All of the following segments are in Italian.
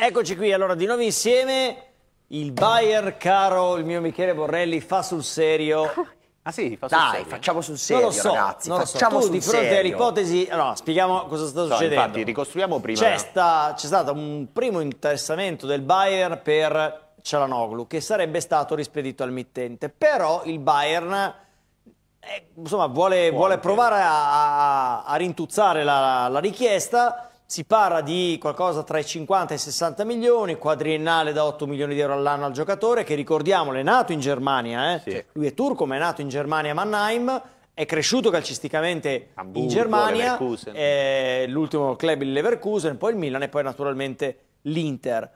Eccoci qui allora di nuovo insieme. Il Bayer, caro il mio Michele Borrelli, fa sul serio. Ah sì, fa sul Dai, serio. facciamo sul serio, non lo so, ragazzi. Non lo so. Tu di fronte all'ipotesi, allora, spieghiamo cosa sta succedendo. infatti, ricostruiamo prima. C'è, stato un primo interessamento del Bayer per Cialanoglu, che sarebbe stato rispedito al mittente. Però il Bayern eh, insomma, vuole, vuole provare a, a, a rintuzzare la, la richiesta si parla di qualcosa tra i 50 e i 60 milioni, quadriennale da 8 milioni di euro all'anno al giocatore, che ricordiamo è nato in Germania, eh? sì. Cioè, lui è turco ma è nato in Germania a Mannheim, è cresciuto calcisticamente Hamburgo, in Germania, eh, l'ultimo club il Leverkusen, poi il Milan e poi naturalmente l'Inter.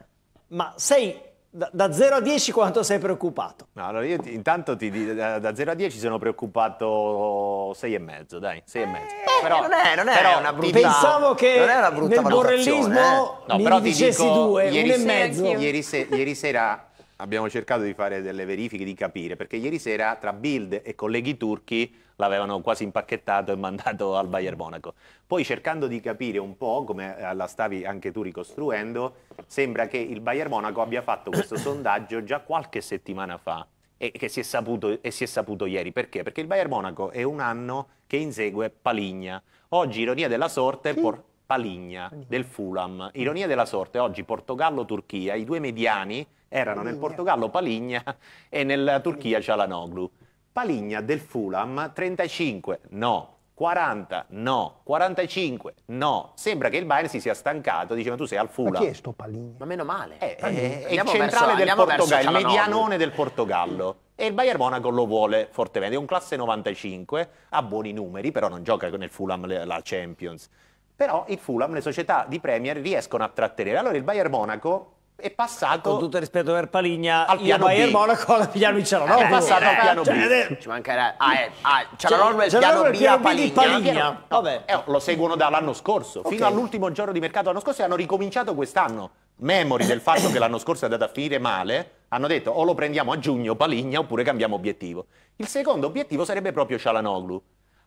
Ma sei da, da, 0 a 10 quanto sei preoccupato? No, allora io ti, intanto ti dico, da, da, 0 a 10 sono preoccupato 6,5, dai, mezzo. Eh, però, non è, non è però una brutta Pensavo che nel eh. borrellismo eh. no, mi però dicessi 2, 1,5. Ieri, se, ieri sera abbiamo cercato di fare delle verifiche, di capire, perché ieri sera tra Bild e colleghi turchi l'avevano quasi impacchettato e mandato al Bayern Monaco. Poi cercando di capire un po', come eh, la stavi anche tu ricostruendo, sembra che il Bayern Monaco abbia fatto questo sondaggio già qualche settimana fa e che si è saputo, si è saputo ieri. Perché? Perché il Bayern Monaco è un anno che insegue Paligna. Oggi, ironia della sorte, por- Paligna del Fulham. Ironia della sorte, oggi Portogallo-Turchia, i due mediani erano Paligna. nel Portogallo Paligna e nella Turchia Cialanoglu. Paligna del Fulham 35, no, 40, no, 45, no. Sembra che il Bayern si sia stancato, dice ma tu sei al Fulham. Ma chi è sto Paligna? Ma meno male. È, è, è il centrale verso, del Portogallo, il medianone del Portogallo. E il Bayern Monaco lo vuole fortemente, è un classe 95, ha buoni numeri, però non gioca nel Fulham la Champions. Però il Fulham, le società di Premier, riescono a trattenere. Allora il Bayern Monaco è passato con tutto il rispetto per Paligna al piano Bayern B. Monaco al piano in Cialanoglu è passato al piano B cioè, ci mancherà ah, è, eh, ah, Cialanoglu è il piano, B a Paligna, Paligna. No, eh, lo seguono dall'anno scorso okay. fino all'ultimo giorno di mercato l'anno scorso e hanno ricominciato quest'anno memori del fatto che l'anno scorso è andata a finire male hanno detto o lo prendiamo a giugno Paligna oppure cambiamo obiettivo il secondo obiettivo sarebbe proprio Cialanoglu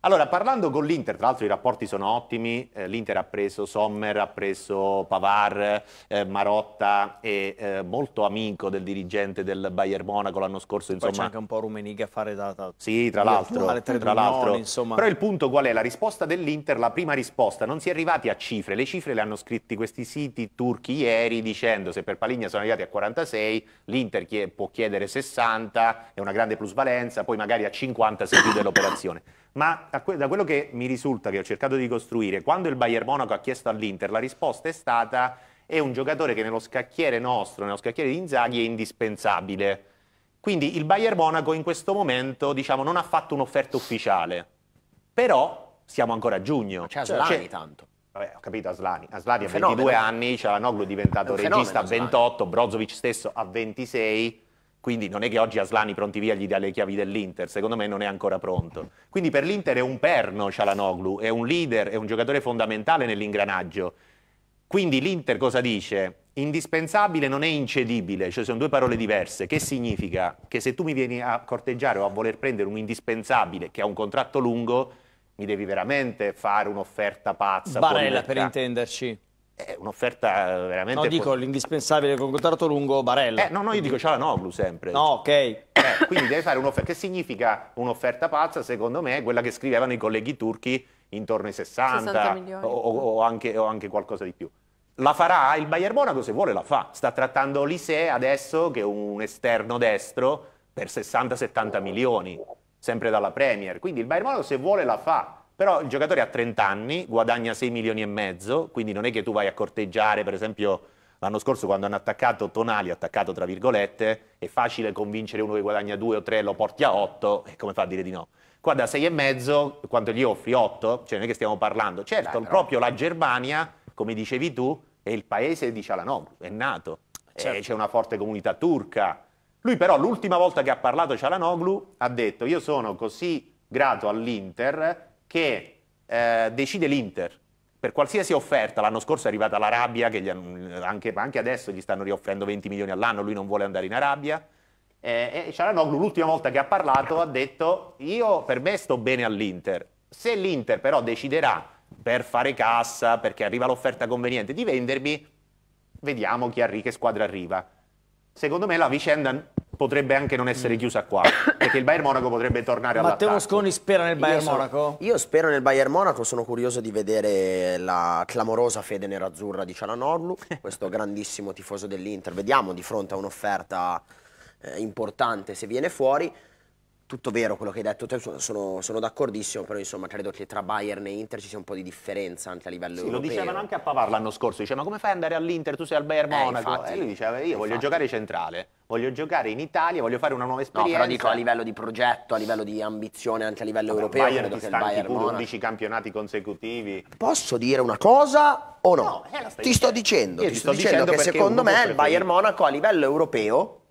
allora, parlando con l'Inter, tra l'altro i rapporti sono ottimi, eh, l'Inter ha preso Sommer, ha preso Pavar, eh, Marotta è eh, molto amico del dirigente del Bayern Monaco l'anno scorso, insomma. Poi c'è anche un po' Rumeniga a fare da... da... Sì, tra l'altro, tra l'altro. Però il punto qual è? La risposta dell'Inter, la prima risposta, non si è arrivati a cifre, le cifre le hanno scritti questi siti turchi ieri dicendo se per Paligna sono arrivati a 46, l'Inter chie può chiedere 60, è una grande plusvalenza, poi magari a 50 si chiude l'operazione ma da, que da, quello che mi risulta che ho cercato di costruire, quando il Bayern Monaco ha chiesto all'Inter, la risposta è stata è un giocatore che nello scacchiere nostro, nello scacchiere di Inzaghi è indispensabile. Quindi il Bayern Monaco in questo momento, diciamo, non ha fatto un'offerta ufficiale. Però siamo ancora a giugno. C'è cioè, Aslani cioè, tanto. Vabbè, ho capito Aslani. Aslani ha 22 anni, Cialanoglu è diventato è regista a 28, Brozovic stesso a 26 quindi non è che oggi Aslani pronti via gli dà le chiavi dell'Inter, secondo me non è ancora pronto. Quindi per l'Inter è un perno Cialanoglu, è un leader, è un giocatore fondamentale nell'ingranaggio. Quindi l'Inter cosa dice? Indispensabile non è incedibile, cioè sono due parole diverse. Che significa? Che se tu mi vieni a corteggiare o a voler prendere un indispensabile che ha un contratto lungo, mi devi veramente fare un'offerta pazza. Barella per intenderci è un'offerta eh, veramente... No, dico l'indispensabile con contratto lungo Barella. Eh, no, no, io dico c'è la Noglu sempre. No, ok. Eh, quindi deve fare un'offerta, che significa un'offerta pazza, secondo me, quella che scrivevano i colleghi turchi intorno ai 60, o, o, anche, o, anche, qualcosa di più. La farà il Bayern Monaco se vuole la fa. Sta trattando Lise adesso che è un esterno destro per 60-70 milioni, sempre dalla Premier. Quindi il Bayern Monaco se vuole la fa. Però il giocatore ha 30 anni, guadagna 6 milioni e mezzo, quindi non è che tu vai a corteggiare, per esempio l'anno scorso quando hanno attaccato Tonali, attaccato tra virgolette, è facile convincere uno che guadagna 2 o 3, lo porti a 8, e come fa a dire di no? Qua da 6 e mezzo, quanto gli offri? 8? Cioè non è che stiamo parlando. Certo, Dai, proprio la Germania, come dicevi tu, è il paese di Cialanoglu, è nato, eh, certo. c'è una forte comunità turca. Lui però l'ultima volta che ha parlato Cialanoglu ha detto io sono così grato all'Inter che eh, decide l'Inter per qualsiasi offerta, l'anno scorso è arrivata l'Arabia, che gli, anche, anche, adesso gli stanno rioffrendo 20 milioni all'anno, lui non vuole andare in Arabia, eh, e Cialanoglu l'ultima volta che ha parlato ha detto io per me sto bene all'Inter, se l'Inter però deciderà per fare cassa, perché arriva l'offerta conveniente di vendermi, vediamo chi arri- che squadra arriva secondo me la vicenda potrebbe anche non essere mm. chiusa qua, perché il Bayern Monaco potrebbe tornare all'attacco. Matteo Mosconi spera nel Bayern io Monaco? io spero nel Bayern Monaco, sono curioso di vedere la clamorosa fede nerazzurra di Cialanoglu, questo grandissimo tifoso dell'Inter. Vediamo di fronte a un'offerta eh, importante se viene fuori tutto vero quello che hai detto, te, sono, sono d'accordissimo, però insomma credo che tra Bayern e Inter ci sia un po' di differenza anche a livello sì, europeo. lo dicevano anche a Pavar l'anno scorso, diceva ma come fai ad andare all'Inter, tu sei al Bayern eh, Monaco? infatti, e lui diceva io infatti. voglio giocare centrale, voglio giocare in Italia, voglio fare una nuova esperienza. No, però dico a livello di progetto, a livello di ambizione, anche a livello Vabbè, europeo. Bayern credo ti stanchi Bayern pure Monaco. 11 campionati consecutivi. Posso dire una cosa o no? no ti sto dicendo, ti sto, sto dicendo, dicendo che secondo me il Bayern Monaco a livello europeo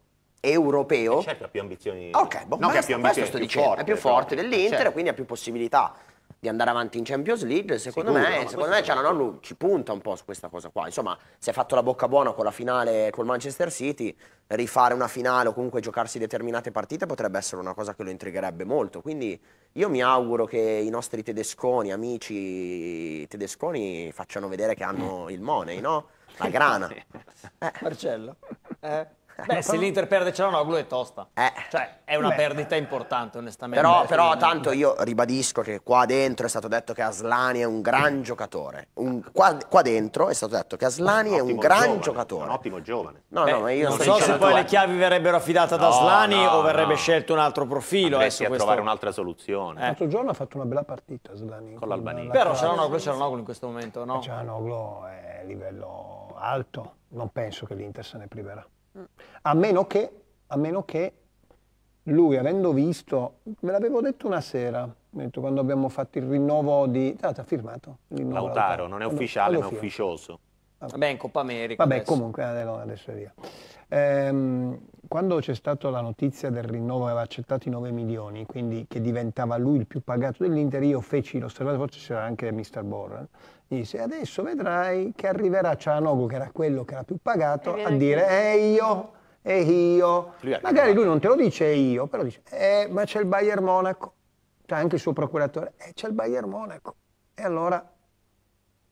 europeo. Eh, certo, ha più ambizioni. Ok, boh, no, questo, più ambizioni, questo più dicendo, forte, è più forte proprio. dell'Inter, certo. quindi ha più possibilità di andare avanti in Champions League. Secondo Sicuro, me, no, secondo me Cialanoglu ci punta un po' su questa cosa qua. Insomma, si è fatto la bocca buona con la finale col Manchester City, rifare una finale o comunque giocarsi determinate partite potrebbe essere una cosa che lo intrigherebbe molto. Quindi io mi auguro che i nostri tedesconi, amici tedesconi, facciano vedere che hanno il money, no? La grana. Eh. Marcello. Eh. Beh, se l'Inter perde Cialanoglu è tosta. Eh. Cioè, è una Beh. perdita importante, onestamente. Però, però, tanto io ribadisco che qua dentro è stato detto che Aslani è un gran giocatore. Un, qua, qua, dentro è stato detto che Aslani è un, gran giovane, giocatore. Un ottimo giovane. No, Beh, no, non so se poi le chiavi verrebbero affidate ad no, Aslani no, o verrebbe scelto un altro profilo. Adesso eh, a questo... trovare un'altra soluzione. Eh. L'altro giorno ha fatto una bella partita Aslani. Con l'Albania. Però Cialanoglu è Cialanoglu in questo momento, no? Cialanoglu è livello alto. Non penso che l'Inter se ne priverà. A meno che, a meno che lui, avendo visto, me l'avevo detto una sera, detto, quando abbiamo fatto il rinnovo di... Ah, ti ha firmato? Lautaro, Lautaro, non è ufficiale allora, ma è ufficioso. Vabbè, in Coppa America. Vabbè, adesso. comunque eh, adesso è via. Ehm, quando c'è stata la notizia del rinnovo, aveva accettato i 9 milioni, quindi che diventava lui il più pagato dell'Inter, io feci l'osservatorio, forse c'era anche Mr. Borrell, eh. disse adesso vedrai che arriverà Cianogo, che era quello che era più pagato, a dire e eh, io, e io. Magari lui non te lo dice e io, però dice, eh, ma c'è il Bayern Monaco, c'è anche il suo procuratore, eh, c'è il Bayern Monaco. E allora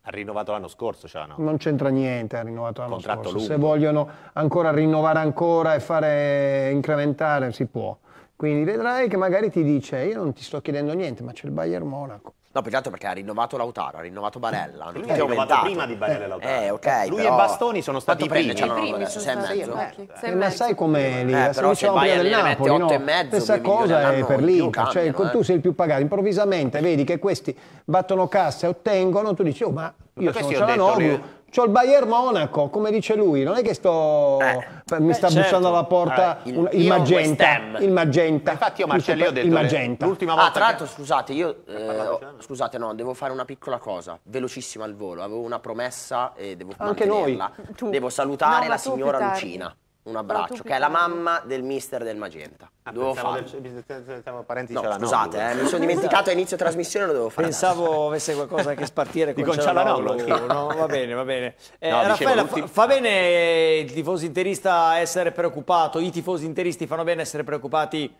ha rinnovato l'anno scorso, Ciano. Cioè, non c'entra niente, ha rinnovato l'anno Contratto scorso. Lungo. Se vogliono ancora rinnovare ancora e fare incrementare, si può. Quindi vedrai che magari ti dice io non ti sto chiedendo niente, ma c'è il Bayern Monaco. No, più perché ha rinnovato Lautaro, ha rinnovato Barella. Hanno tutti aumentato. prima di Barella e Lautaro. Eh, ok. Lui però... e Bastoni sono stati Quanto primi. Prende, primi adesso, sei, e mezzo. Eh, sei ma sai come eh, lì? Eh, però se Bayern del Napoli, 8 no? Stessa cosa è per l'Inter. Cioè, eh. tu sei il più pagato. Improvvisamente vedi che questi battono casse e ottengono, tu dici, oh, ma io sono Cialanoglu, C'ho il Bayern Monaco, come dice lui, non è che sto, eh, mi eh, sta certo. bussando alla porta eh, il, il magenta. Il magenta. Infatti io Marcello ho detto il magenta. l'ultima ah, volta. Ah, tra l'altro che... scusate, io eh, eh scusate no, devo fare una piccola cosa, velocissima al volo. Avevo una promessa e devo Anche mantenerla. Noi. Devo salutare no, la signora Lucina un abbraccio, che è la mamma del mister del Magenta. Ah, fare. farlo. parenti no, scusate, eh, mi sono dimenticato a inizio trasmissione, lo devo fare. Pensavo adesso. avesse qualcosa che spartire con, con Cialanoglu. No, va bene, va bene. Eh, no, Raffaella, fa, fa, bene il tifoso interista essere preoccupato, i tifosi interisti fanno bene essere preoccupati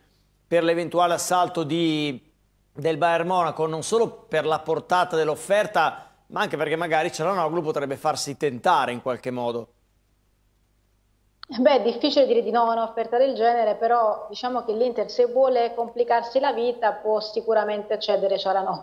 per l'eventuale assalto di, del Bayern Monaco, non solo per la portata dell'offerta, ma anche perché magari Cialanoglu potrebbe farsi tentare in qualche modo. Beh, è difficile dire di no a un'offerta del genere, però diciamo che l'Inter se vuole complicarsi la vita può sicuramente cedere Ciaranò.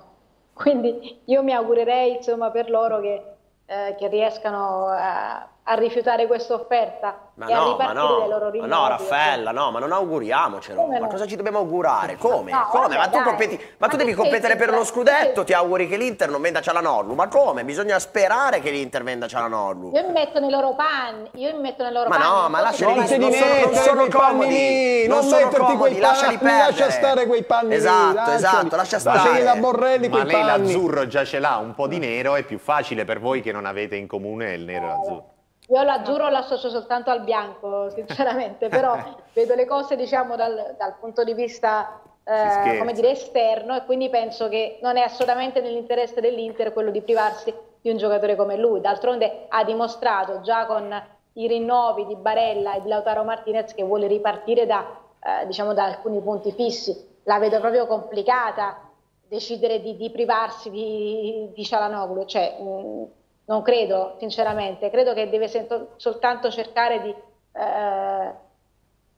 Quindi io mi augurerei insomma, per loro che, eh, che riescano a a rifiutare questa offerta ma e no, a ripartire no, dai loro rinnovi. Ma no, Raffaella, no, ma non auguriamocelo. No? Ma cosa ci dobbiamo augurare? Come? No, come? Vabbè, ma, tu competi, ma, ma tu, devi competere per lo scudetto, ti auguri che l'Inter non venda Cialanoglu. Ma come? Bisogna sperare che l'Inter venda Cialanoglu. Io mi metto nei loro panni, io mi metto nei loro panni. Ma no, ma lasciali non, non, sono, non sono comodi, non, non sono comodi, lasciali perdere. Lascia stare quei panni Esatto, esatto, lascia stare. la Borrelli Ma lei l'azzurro già ce l'ha, un po' di nero è più facile per voi che non avete in comune il nero e l'azzurro. Io la giuro l'associo soltanto al bianco, sinceramente, però vedo le cose diciamo dal, dal punto di vista eh, come dire, esterno e quindi penso che non è assolutamente nell'interesse dell'Inter quello di privarsi di un giocatore come lui. D'altronde ha dimostrato già con i rinnovi di Barella e di Lautaro Martinez che vuole ripartire da, eh, diciamo, da alcuni punti fissi. La vedo proprio complicata decidere di, di privarsi di, di Cialanoglu, cioè, mh, mm, non credo, sinceramente, credo che deve soltanto cercare di, eh,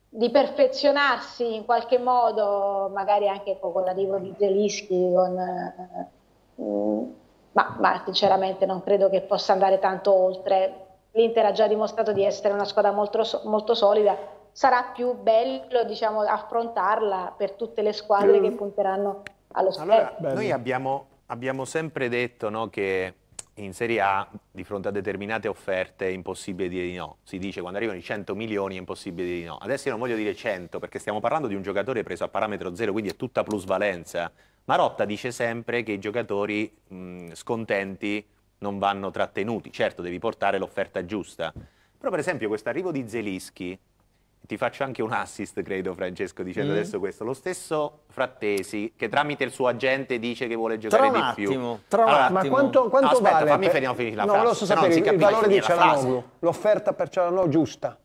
di, perfezionarsi in qualche modo, magari anche con l'arrivo di Zelischi, con, eh, mm, ma, ma, sinceramente non credo che possa andare tanto oltre. L'Inter ha già dimostrato di essere una squadra molto, molto solida, sarà più bello diciamo, affrontarla per tutte le squadre che punteranno allo stesso. Allora, noi abbiamo, abbiamo sempre detto no, che in Serie A di fronte a determinate offerte è impossibile dire di no. Si dice quando arrivano i 100 milioni è impossibile dire di no. Adesso io non voglio dire 100 perché stiamo parlando di un giocatore preso a parametro zero, quindi è tutta plusvalenza. Marotta dice sempre che i giocatori mh, scontenti non vanno trattenuti. Certo, devi portare l'offerta giusta. Però per esempio questo arrivo di Zelischi ti faccio anche un assist, credo, Francesco, dicendo mm. adesso questo. Lo stesso Frattesi, che tramite il suo agente dice che vuole giocare di attimo, più. Tra un attimo, Ma quanto, quanto no, aspetta, vale? fammi per... finire la no, frase. No, lo so sapere, il valore di Cialanoglu, l'offerta per Cialanoglu giusta.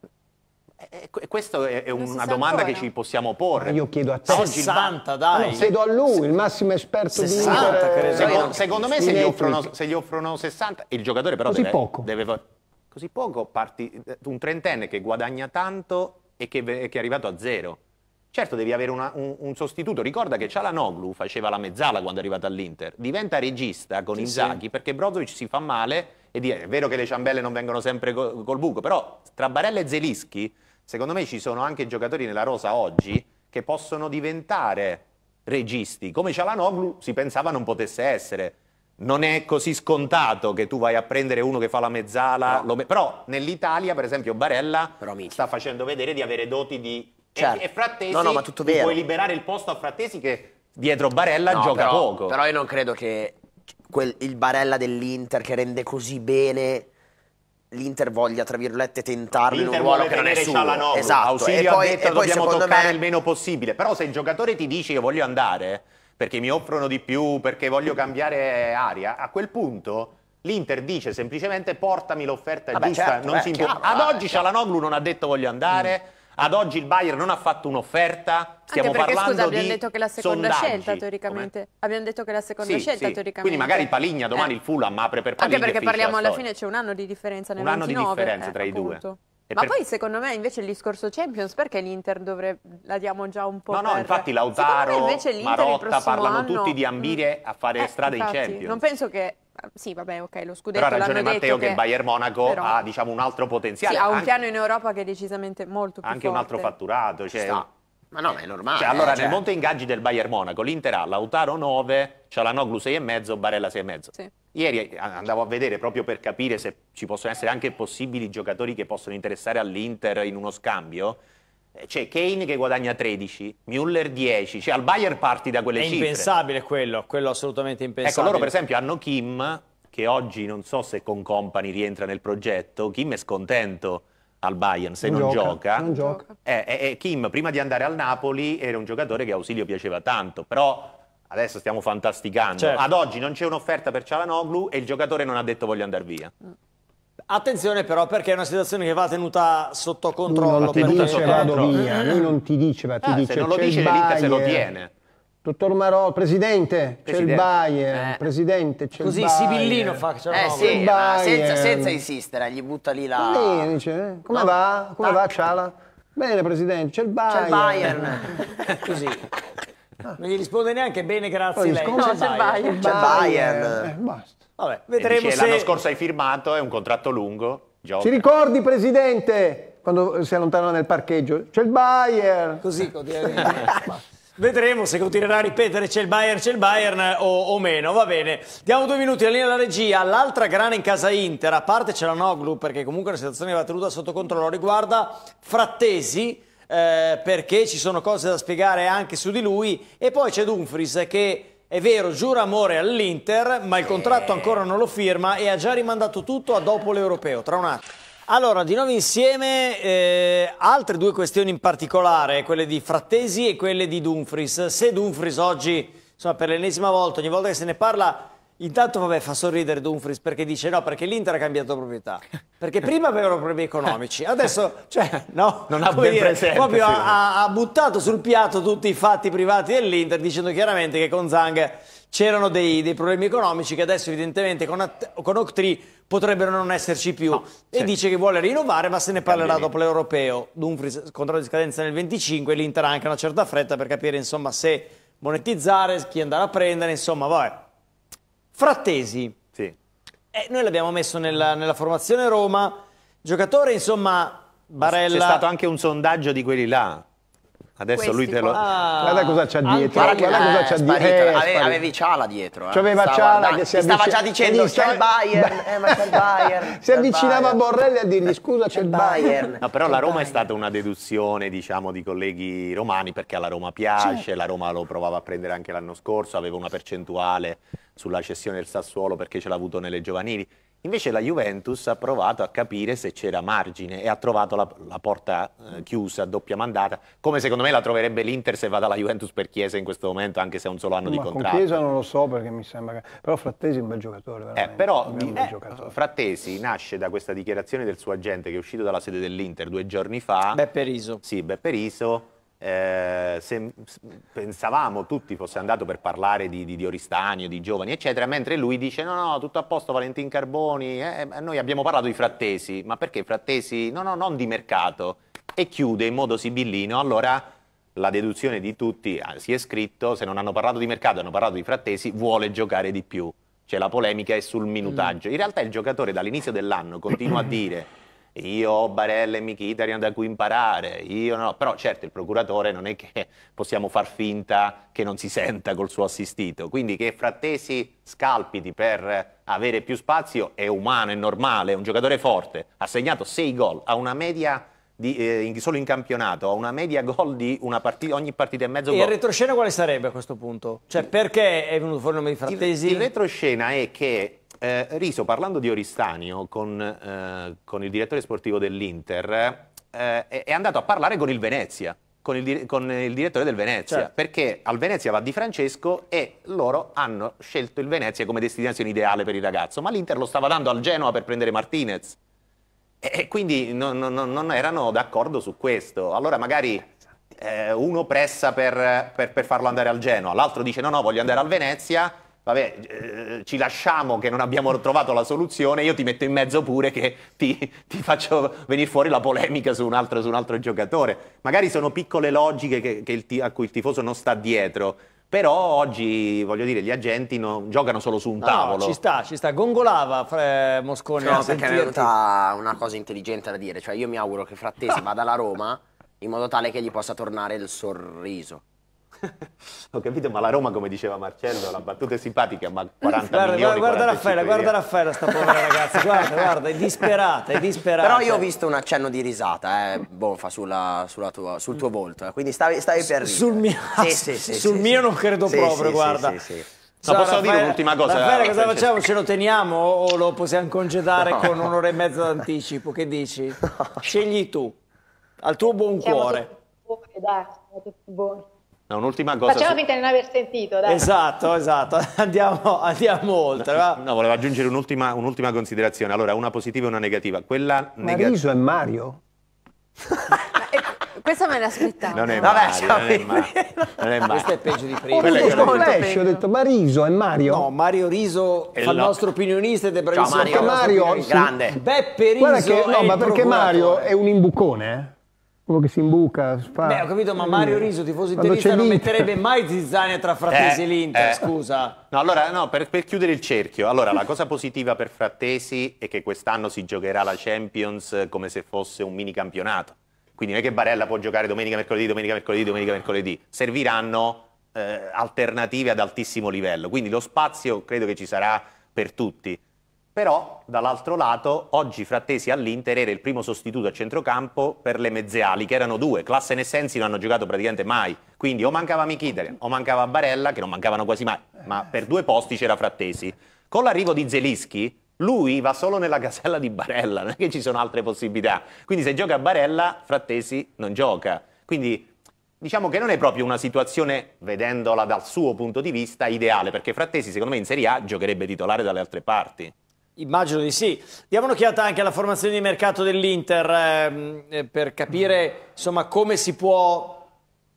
Eh, eh questa è una domanda ancora. che ci possiamo porre. Io chiedo a te. 60, dai. No, chiedo a lui, il massimo esperto 60, di Inter. Credo. Eh, secondo me se gli, offrono, se gli, offrono, 60, il giocatore però Così deve, poco. deve... Così poco parti... Eh, un trentenne che guadagna tanto e che, che è arrivato a zero. Certo devi avere una, un, un, sostituto, ricorda che Cialanoglu faceva la mezzala quando è arrivato all'Inter, diventa regista con sì, Inzaghi sì. perché Brozovic si fa male e dire, è vero che le ciambelle non vengono sempre col, col buco, però tra Barella e Zelischi secondo me ci sono anche giocatori nella rosa oggi che possono diventare registi, come Cialanoglu si pensava non potesse essere non è così scontato che tu vai a prendere uno che fa la mezzala, no. me... però nell'Italia per esempio Barella sta facendo vedere di avere doti di... Certo. E, e Frattesi, no, no, ma tutto vero. puoi liberare il posto a Frattesi che dietro Barella no, gioca però, poco. Però io non credo che quel, il Barella dell'Inter che rende così bene l'Inter voglia, tra virgolette, tentarlo in un ruolo che non è suo. Esatto. Ausilio e poi, ha detto e poi, dobbiamo toccare me... il meno possibile. Però se il giocatore ti dice io voglio andare, perché mi offrono di più, perché voglio cambiare aria, a quel punto l'Inter dice semplicemente portami l'offerta giusta, certo, non eh, si importa. Ad oggi Cialanoglu non ha detto voglio andare, mm. ad oggi il Bayern non ha fatto un'offerta, stiamo Anche perché, parlando scusa, abbiamo detto che la seconda sondaggi. scelta teoricamente. Come? Abbiamo detto che la seconda sì, scelta sì. teoricamente. Quindi magari Paligna domani eh. il Fulham apre per Paligna. Anche perché parliamo alla fine c'è un anno di differenza nel Un anno 29, di differenza tra eh, i due. Ma per... poi secondo me invece il discorso Champions perché l'Inter dovrebbe la diamo già un po' No, per... no, infatti Lautaro, Marotta parlano anno... tutti di ambire mm. a fare eh, strada infatti, in Champions. Non penso che sì, vabbè, ok, lo scudetto Però ha ragione Matteo che... che Bayern Monaco però... ha diciamo un altro potenziale. Sì, ha un anche... piano in Europa che è decisamente molto più anche forte. Anche un altro fatturato, cioè... Sta ma no, ma è normale. Cioè, allora, eh, cioè... nel monte ingaggi del Bayern Monaco, l'Inter ha Lautaro 9, c'ha la 6,5, Barella 6,5. Sì. Ieri eh, andavo a vedere proprio per capire se ci possono essere anche possibili giocatori che possono interessare all'Inter in uno scambio. Eh, c'è Kane che guadagna 13, Müller 10, cioè al Bayern parti da quelle è cifre. È impensabile quello, quello assolutamente ecco, impensabile. Ecco, loro per esempio hanno Kim, che oggi non so se con Company rientra nel progetto, Kim è scontento al Bayern se non, non gioca, gioca, non gioca. Eh, eh, eh, Kim prima di andare al Napoli era un giocatore che a Ausilio piaceva tanto, però adesso stiamo fantasticando. Certo. Ad oggi non c'è un'offerta per Cialanoglu e il giocatore non ha detto voglio andare via. Attenzione però perché è una situazione che va tenuta sotto controllo. Lui non ti dice vado via, lui non ti dice, ma ti ah, dice se non lo dice l'Inter se lo tiene. Dottor Marò, presidente, c'è il Bayern, eh. presidente, c'è il Così Sibillino fa c'è eh, sì, senza, senza, insistere, gli butta lì la... Lì, dice, eh, come no. va? Come Tac. va ah. Ciala? Bene, presidente, c'è il Bayern. C'è il Bayern. Così. Ah. Non gli risponde neanche bene, grazie Poi, no, c'è il Bayern. C'è il Bayern. Eh, basta. Vabbè, vedremo se... L'anno scorso hai firmato, è un contratto lungo. Gioca. Ci ricordi, presidente, quando si allontanano nel parcheggio? C'è il Bayern. Così, continuamente. Vedremo se continuerà a ripetere c'è il Bayern, c'è il Bayern eh, o, o, meno, va bene. Diamo due minuti alla linea della regia, l'altra grana in casa Inter, a parte c'è la Noglu perché comunque la situazione va tenuta sotto controllo, riguarda Frattesi eh, perché ci sono cose da spiegare anche su di lui e poi c'è Dumfries che è vero, giura amore all'Inter ma il contratto ancora non lo firma e ha già rimandato tutto a dopo l'Europeo, tra un attimo. Allora, di nuovo insieme eh, altre due questioni in particolare, quelle di Frattesi e quelle di Dumfries. Se Dumfries oggi, insomma, per l'ennesima volta, ogni volta che se ne parla, intanto vabbè, fa sorridere Dumfries perché dice no, perché l'Inter ha cambiato proprietà. Perché prima avevano problemi economici, adesso, cioè, no, non ha ben dire, presente, proprio sì. ha, ha buttato sul piatto tutti i fatti privati dell'Inter dicendo chiaramente che con Zang c'erano dei, dei, problemi economici che adesso evidentemente con, con Octree potrebbero non esserci più no, e sì. Certo. dice che vuole rinnovare ma se ne parlerà Cambiere. dopo l'europeo Dumfries controllo di scadenza nel 25 l'Inter ha anche una certa fretta per capire insomma se monetizzare chi andare a prendere insomma vabbè Frattesi sì. eh, noi l'abbiamo messo nella, nella formazione Roma giocatore insomma Barella c'è stato anche un sondaggio di quelli là Adesso Questi lui te lo. Ah, guarda cosa c'ha dietro. Guarda, guarda cosa c'ha eh, dietro. Eh, eh Ave, avevi Ciala dietro. Eh. C'aveva Stava, Ciala che si avvicinava. Stava già dicendo c'è il Bayern. Eh, ma c'è il Bayern. si avvicinava a Borrelli a dirgli scusa c'è il Bayern. No, però la Roma è stata una deduzione, diciamo, di colleghi romani perché alla Roma piace. Certo. La Roma lo provava a prendere anche l'anno scorso. Aveva una percentuale sulla cessione del Sassuolo perché ce l'ha avuto nelle giovanili. Invece la Juventus ha provato a capire se c'era margine e ha trovato la, la porta eh, chiusa, doppia mandata, come secondo me la troverebbe l'Inter se vada la Juventus per Chiesa in questo momento, anche se è un solo anno Ma di contratto. Con Chiesa non lo so perché mi sembra che... Però Frattesi è un bel giocatore, eh, però, di, bel eh, giocatore. Frattesi nasce da questa dichiarazione del suo agente che è uscito dalla sede dell'Inter due giorni fa. Beppe Riso. Sì, Beppe Riso eh, se, pensavamo tutti fosse andato per parlare di, di, di, Oristanio, di giovani, eccetera, mentre lui dice no, no, tutto a posto, Valentin Carboni, eh, eh noi abbiamo parlato di frattesi, ma perché frattesi? No, no, non di mercato. E chiude in modo sibillino, allora la deduzione di tutti ah, si è scritto, se non hanno parlato di mercato, hanno parlato di frattesi, vuole giocare di più. Cioè la polemica è sul minutaggio. Mm. In realtà il giocatore dall'inizio dell'anno continua a dire io ho Barella e Michitarian da cui imparare, io no. Però certo il procuratore non è che possiamo far finta che non si senta col suo assistito, quindi che Frattesi scalpiti per avere più spazio è umano, è normale, è un giocatore forte, ha segnato 6 gol, ha una media... Di, eh, in, solo in campionato, ha una media gol di partita, ogni partita e mezzo. E goal. il retroscena quale sarebbe a questo punto? Cioè, perché è venuto fuori il nome di Frattesi? Il, il retroscena è che eh, Riso, parlando di Oristanio con, eh, con il direttore sportivo dell'Inter, eh, è andato a parlare con il Venezia, con il, con il direttore del Venezia, certo. perché al Venezia va Di Francesco e loro hanno scelto il Venezia come destinazione ideale per il ragazzo, ma l'Inter lo stava dando al Genoa per prendere Martinez. E quindi non, non, non erano d'accordo su questo. Allora magari eh, uno pressa per, per, per farlo andare al Genoa, l'altro dice no, no, voglio andare al Venezia vabbè, eh, ci lasciamo che non abbiamo trovato la soluzione, io ti metto in mezzo pure che ti, ti faccio venire fuori la polemica su un altro, su un altro giocatore. Magari sono piccole logiche che, che il, a cui il tifoso non sta dietro. Però oggi, voglio dire, gli agenti non, giocano solo su un tavolo. no, ci sta, ci sta. Gongolava Fre Moscone no, perché sentirti. è venuta una cosa intelligente da dire. Cioè, io mi auguro che Frattesi vada alla Roma in modo tale che gli possa tornare il sorriso. Ho capito, ma la Roma, come diceva Marcello, la battuta è simpatica, ma 40 guarda, milioni... Guarda Raffaella, guarda Raffaella, sta povera ragazza, guarda, guarda, è disperata, è disperata. Però io ho visto un accenno di risata, eh, Bonfa, sulla, sulla tua, sul tuo volto, eh, quindi stavi, stavi per ridere. Sul mio, sì, sì, sì, sul mio non credo proprio, guarda. No, so, posso dire un'ultima cosa? Raffaele, cosa facciamo? Ce lo teniamo o lo possiamo congedare no. con un'ora e mezza d'anticipo? Che dici? Scegli tu, al tuo buon cuore. Dai, buoni. No, un'ultima cosa. Facciamo finta di non aver sentito, dai. Esatto, esatto. Andiamo, andiamo oltre. No, no, volevo aggiungere un'ultima, un considerazione. Allora, una positiva e una negativa. Quella negativa. Mariso è Mario. Questa me l'aspettavo. Non è Vabbè, non è, ma... non è Mario. Questo è peggio di prima. Quello è ho detto ma Riso è Mario. No, Mario Riso è il nostro opinionista ed è bravissimo. Ciao Mario, Mario grande. Beppe Riso Guarda che, No, ma perché Mario è un imbucone, eh? uno che si imbuca. Fa... Beh, ho capito, ma Mario Riso, tifoso interista, non metterebbe mai zizzania tra Frattesi eh, e l'Inter, eh. scusa. No, allora, no, per, per, chiudere il cerchio, allora, la cosa positiva per Frattesi è che quest'anno si giocherà la Champions come se fosse un mini campionato. Quindi non è che Barella può giocare domenica, mercoledì, domenica, mercoledì, domenica, mercoledì. Serviranno eh, alternative ad altissimo livello. Quindi lo spazio credo che ci sarà per tutti però dall'altro lato oggi Frattesi all'Inter era il primo sostituto a centrocampo per le mezze ali che erano due, classe e Sensi non hanno giocato praticamente mai quindi o mancava Michidere o mancava Barella che non mancavano quasi mai ma per due posti c'era Frattesi con l'arrivo di Zelischi lui va solo nella casella di Barella non è che ci sono altre possibilità quindi se gioca Barella Frattesi non gioca quindi diciamo che non è proprio una situazione, vedendola dal suo punto di vista, ideale, perché Frattesi secondo me in Serie A giocherebbe titolare dalle altre parti. Immagino di sì. Diamo un'occhiata anche alla formazione di mercato dell'Inter ehm, eh, per capire insomma, come si può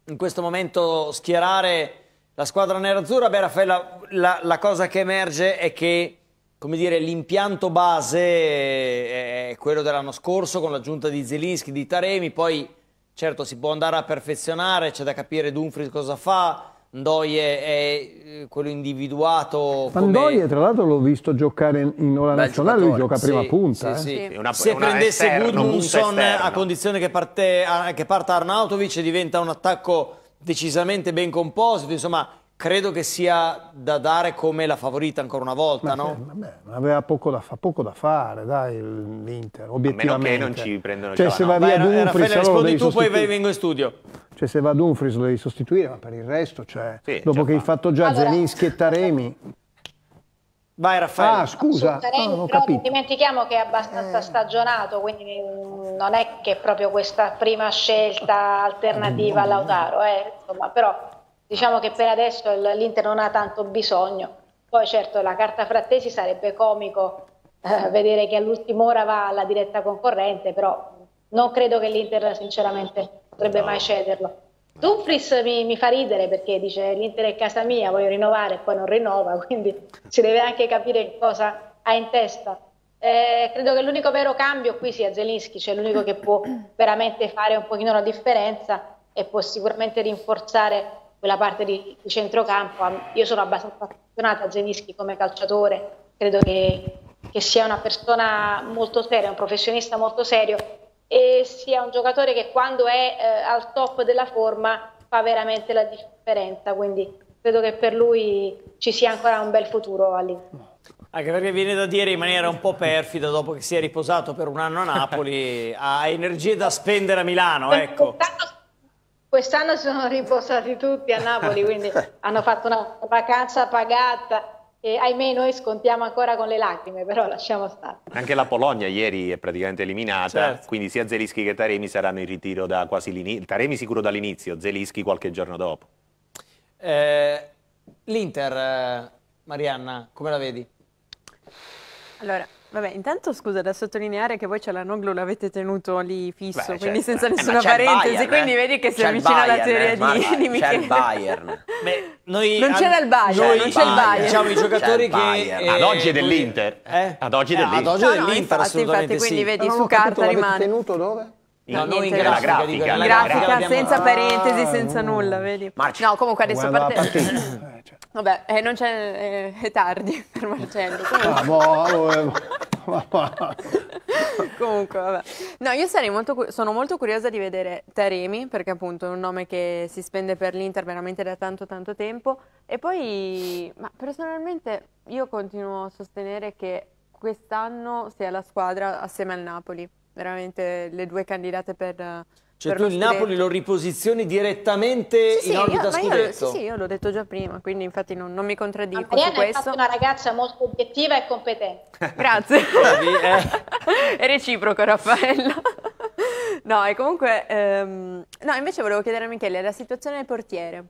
in questo momento schierare la squadra nerazzurra. Beh, Raffaella, la, la cosa che emerge è che l'impianto base eh, è quello dell'anno scorso con l'aggiunta di Zelinski, di Taremi, poi certo si può andare a perfezionare, c'è da capire Dumfries cosa fa, Ndoye è eh, quello individuato come... Ndoye tra l'altro l'ho visto giocare in ora nazionale, lui gioca a prima punta sì, eh. sì. Una, se una prendesse esterno, Gudmundsson a condizione che, parte, che parta Arnautovic diventa un attacco decisamente ben composito insomma credo che sia da dare come la favorita ancora una volta, Ma, no? Vabbè, aveva poco da, fa, poco da fare, dai, l'Inter, obiettivamente. A meno che non ci prendono cioè, se va via Vai, Dumfries, Raffaele, rispondi tu, poi vengo in studio. Cioè, se va Dumfries lo devi sostituire, ma per il resto, cioè, sì, dopo che hai fatto già allora... Zelinski e Taremi... Vai Raffaele. Ah, scusa, Taremi, no, però dimentichiamo che è abbastanza eh. stagionato, quindi non è che è proprio questa prima scelta alternativa mm. a Lautaro, eh, insomma, però Diciamo che per adesso l'Inter non ha tanto bisogno. Poi certo la carta frattesi sarebbe comico eh, vedere che all'ultima ora va alla diretta concorrente, però non credo che l'Inter sinceramente potrebbe no. mai cederlo. Dumfries mi, mi, fa ridere perché dice l'Inter è casa mia, voglio rinnovare e poi non rinnova, quindi si deve anche capire cosa ha in testa. Eh, credo che l'unico vero cambio qui sia Zelinski, cioè l'unico che può veramente fare un pochino la differenza e può sicuramente rinforzare quella parte di, di centrocampo. Io sono abbastanza affezionata a Zenischi come calciatore, credo che, che sia una persona molto seria, un professionista molto serio e sia un giocatore che quando è eh, al top della forma fa veramente la differenza, quindi credo che per lui ci sia ancora un bel futuro all'interno. Anche perché viene da dire in maniera un po' perfida, dopo che si è riposato per un anno a Napoli, ha energie da spendere a Milano, ecco. Tanto Quest'anno si sono riposati tutti a Napoli, quindi eh. hanno fatto una vacanza pagata e ahimè noi scontiamo ancora con le lacrime, però lasciamo stare. Anche la Polonia ieri è praticamente eliminata, certo. quindi sia Zelischi che Taremi saranno in ritiro da quasi l'inizio, Taremi sicuro dall'inizio, Zelischi qualche giorno dopo. Eh, L'Inter, eh, Marianna, come la vedi? Allora, Vabbè, intanto scusa, da sottolineare che voi c'è la Noglu, l'avete tenuto lì fisso, Beh, quindi certo. senza eh, nessuna eh, parentesi, Bayern, quindi eh. vedi che si avvicina alla eh, teoria di, ma, di Michele. C'è il Bayern. Beh, noi, non c'era il Bayern, noi, non c'è il Bayern. Diciamo i giocatori che... ad oggi è dell'Inter. Ad oggi è dell'Inter. ad oggi è dell'Inter, no, no, assolutamente infatti, sì. quindi vedi, su carta rimane. tenuto dove? No, no, in grafica, grafica, dico, grafica, grafica senza parentesi, senza nulla, vedi? No, comunque adesso parte... Vabbè, eh, non c'è, eh, è tardi per Marcello. Comunque. comunque, vabbè. No, io sarei molto, sono molto curiosa di vedere Taremi, perché appunto è un nome che si spende per l'Inter veramente da tanto tanto tempo. E poi, ma personalmente io continuo a sostenere che quest'anno sia la squadra assieme al Napoli, veramente le due candidate per cioè tu il Napoli lo riposizioni direttamente sì, sì, in orbita io, scudetto? sì, sì, io l'ho detto già prima, quindi infatti non, non mi contraddico Mariana su questo. è una ragazza molto obiettiva e competente. Grazie. Eh. è reciproco Raffaella. No, e comunque... Ehm... No, invece volevo chiedere a Michele la situazione del portiere.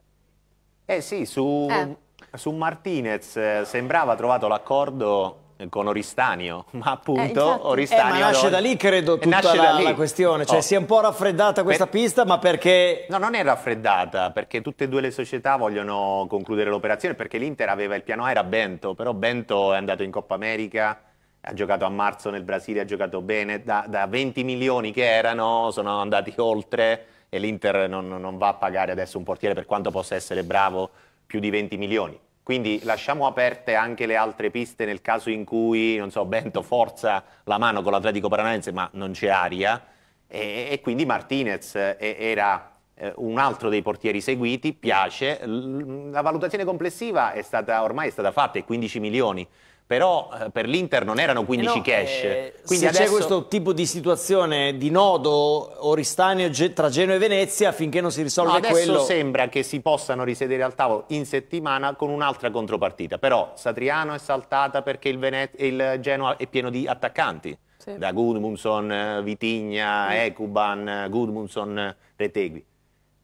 Eh sì, su, eh. su Martinez eh, sembrava trovato l'accordo con Oristanio, ma appunto eh, Oristanio... Eh, ma nasce da lì credo eh, tutta nasce la, lì. la questione, cioè oh. si è un po' raffreddata questa per... pista, ma perché... No, non è raffreddata, perché tutte e due le società vogliono concludere l'operazione, perché l'Inter aveva il piano A, era Bento, però Bento è andato in Coppa America, ha giocato a marzo nel Brasile, ha giocato bene, da, da 20 milioni che erano sono andati oltre e l'Inter non, non va a pagare adesso un portiere per quanto possa essere bravo più di 20 milioni. Quindi lasciamo aperte anche le altre piste nel caso in cui, non so, Bento forza la mano con l'Atletico Paranaense ma non c'è aria e, e quindi Martinez eh, era eh, un altro dei portieri seguiti, piace. La valutazione complessiva è stata, ormai è stata fatta, è 15 milioni però eh, per l'Inter non erano 15 no, cash. Eh, Quindi se adesso... c'è questo tipo di situazione di nodo oristaneo tra Genoa e Venezia finché non si risolve no, adesso quello... Adesso sembra che si possano risedere al tavolo in settimana con un'altra contropartita, però Satriano è saltata perché il, Venet... il Genoa è pieno di attaccanti. Sì. Da Gudmundson, eh, Vitigna, mm. Ecuban, eh, Gudmundson, Retegui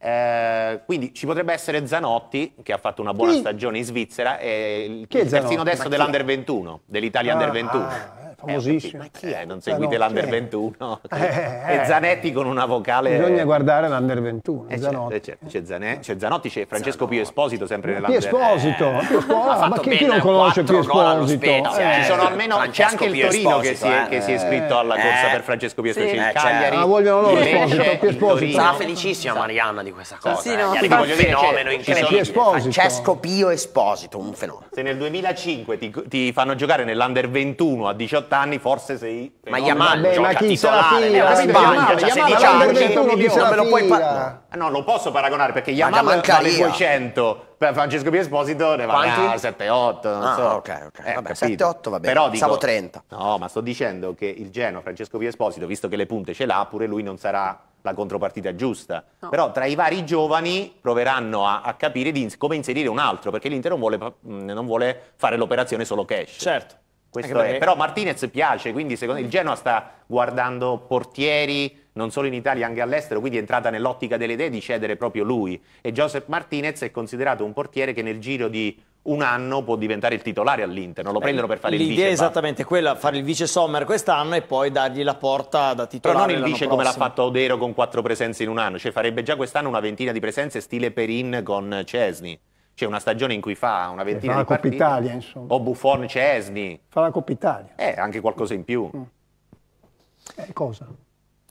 eh, quindi ci potrebbe essere Zanotti che ha fatto una buona sì. stagione in Svizzera, e il terzino destro dell'Under 21, dell'Italia ah, Under 21. Ah famosissimo. Eh, ma chi è? Non eh, seguite no, l'Under 21? Eh, eh, e Zanetti con una vocale... Bisogna guardare l'Under 21, certo, Zanotti. Certo, c'è, Zane... c'è, Zanotti, c'è Francesco Pio Esposito sempre nell'Under... Pio Esposito! Pio Esposito. ma chi, chi non conosce Pio Esposito? Ci sono almeno... c'è anche il Pio Torino che si, è, che, si è, iscritto alla corsa per Francesco Pio Esposito, sì, il Cagliari... Ma vogliono loro Esposito, Pio Esposito. Sarà felicissima Marianna di questa cosa. Sì, no. Un fenomeno certo. incredibile. Francesco Pio Esposito, un fenomeno. Se nel 2005 ti fanno giocare nell'Under 21 a 18 18 anni forse sei... Ma Yamal Vabbè, gioca ma chi titolare, se la fila? Spagna, c'ha 16 anni, non me lo puoi... Pa- eh, posso paragonare perché Yamal vale 200, per Francesco Biesposito ne vale a 7-8, non ah, so. ok, ok. Eh, 7-8 va bene, Però 30. No, ma sto dicendo che il Geno, Francesco Biesposito, visto che le punte ce l'ha, pure lui non sarà la contropartita giusta. No. Però tra i vari giovani proveranno a, a capire di, come inserire un altro, perché l'Inter non vuole, mm, non vuole fare l'operazione solo cash. Certo. Però Martinez piace, quindi secondo il Genoa sta guardando portieri non solo in Italia, anche all'estero, quindi è entrata nell'ottica delle idee di cedere proprio lui. E Joseph Martinez è considerato un portiere che nel giro di un anno può diventare il titolare all'Inter, non lo Beh, prendono per fare il vice. L'idea è esattamente quella, fare il vice Sommer quest'anno e poi dargli la porta da titolare Però non il vice prossimo. come l'ha fatto Odero con quattro presenze in un anno, cioè farebbe già quest'anno una ventina di presenze stile Perin con Cesni c'è una stagione in cui fa una ventina fa di partite. Coppa Italia, insomma. O Buffon Cesni. Fa la Coppa Italia. Eh, anche qualcosa in più. Mm. Eh, cosa?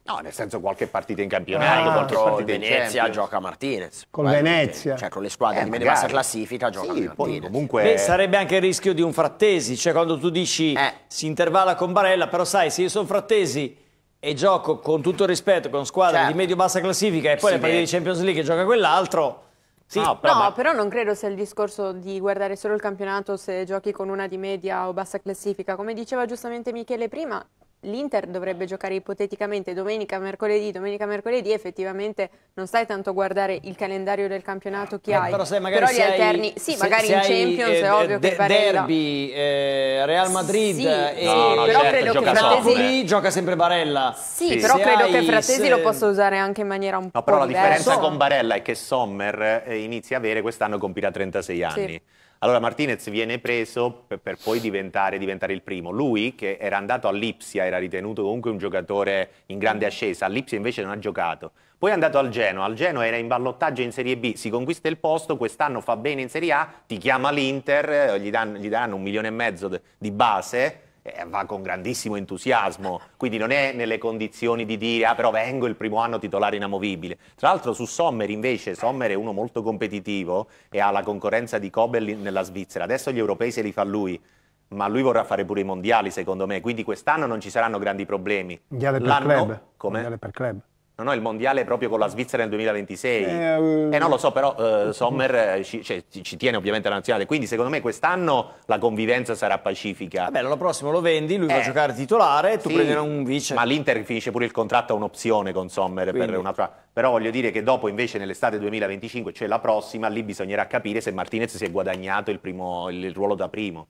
No, nel senso qualche partita in campionato ah, contro Venezia Champions. gioca Martinez. Con Vai, Venezia. Cioè con le squadre eh, di bassa classifica gioca sì, Martinez. Comunque... Beh, sarebbe anche il rischio di un frattesi, cioè quando tu dici eh. si intervalla con Barella, però sai, se io sono frattesi e gioco con tutto il rispetto con squadre certo. di medio-bassa classifica e poi si le partite di Champions League gioca quell'altro sì, ah, no, però, no ma... però, non credo sia il discorso di guardare solo il campionato se giochi con una di media o bassa classifica. Come diceva giustamente Michele prima, l'Inter dovrebbe giocare ipoteticamente domenica, mercoledì, domenica, mercoledì, effettivamente non stai tanto a guardare il calendario del campionato che eh, hai, però, sai, magari però li alterni, hai, sì, se, magari se in Champions eh, è ovvio de, che Barella... Derby, eh, Real Madrid, sì, e... Eh, no, no, però certo, credo gioca che Frattesi... Napoli gioca sempre Barella. Sì, sì. però se credo hai, che Frattesi lo possa usare anche in maniera un no, po' però diversa. Però la differenza con Barella è che Sommer eh, inizia a avere quest'anno compirà 36 anni. Sì allora Martinez viene preso per, per poi diventare, diventare, il primo. Lui, che era andato all'Ipsia, era ritenuto comunque un giocatore in grande ascesa, all'Ipsia invece non ha giocato. Poi è andato al Genoa, al Genoa era in ballottaggio in Serie B, si conquista il posto, quest'anno fa bene in Serie A, ti chiama l'Inter, eh, gli, gli, daranno un milione e mezzo di base, eh, va con grandissimo entusiasmo, quindi non è nelle condizioni di dire ah però vengo il primo anno titolare inamovibile. Tra l'altro su Sommer invece, Sommer è uno molto competitivo e ha la concorrenza di Kobel nella Svizzera, adesso gli europei se li fa lui ma lui vorrà fare pure i mondiali secondo me, quindi quest'anno non ci saranno grandi problemi. Mondiale per club. Come? Mondiale per club. No, no, il mondiale proprio con la Svizzera nel 2026. Eh, eh, eh non lo so, però eh, Sommer eh, ci, cioè, ci, tiene ovviamente la nazionale, quindi secondo me quest'anno la convivenza sarà pacifica. Vabbè, l'anno prossimo lo vendi, lui eh, va a eh. giocare titolare, tu sì, prenderai un vice. Ma l'Inter finisce pure il contratto a un'opzione con Sommer quindi. per un'altra... Però voglio dire che dopo invece nell'estate 2025, cioè la prossima, lì bisognerà capire se Martinez si è guadagnato il, primo, il ruolo da primo.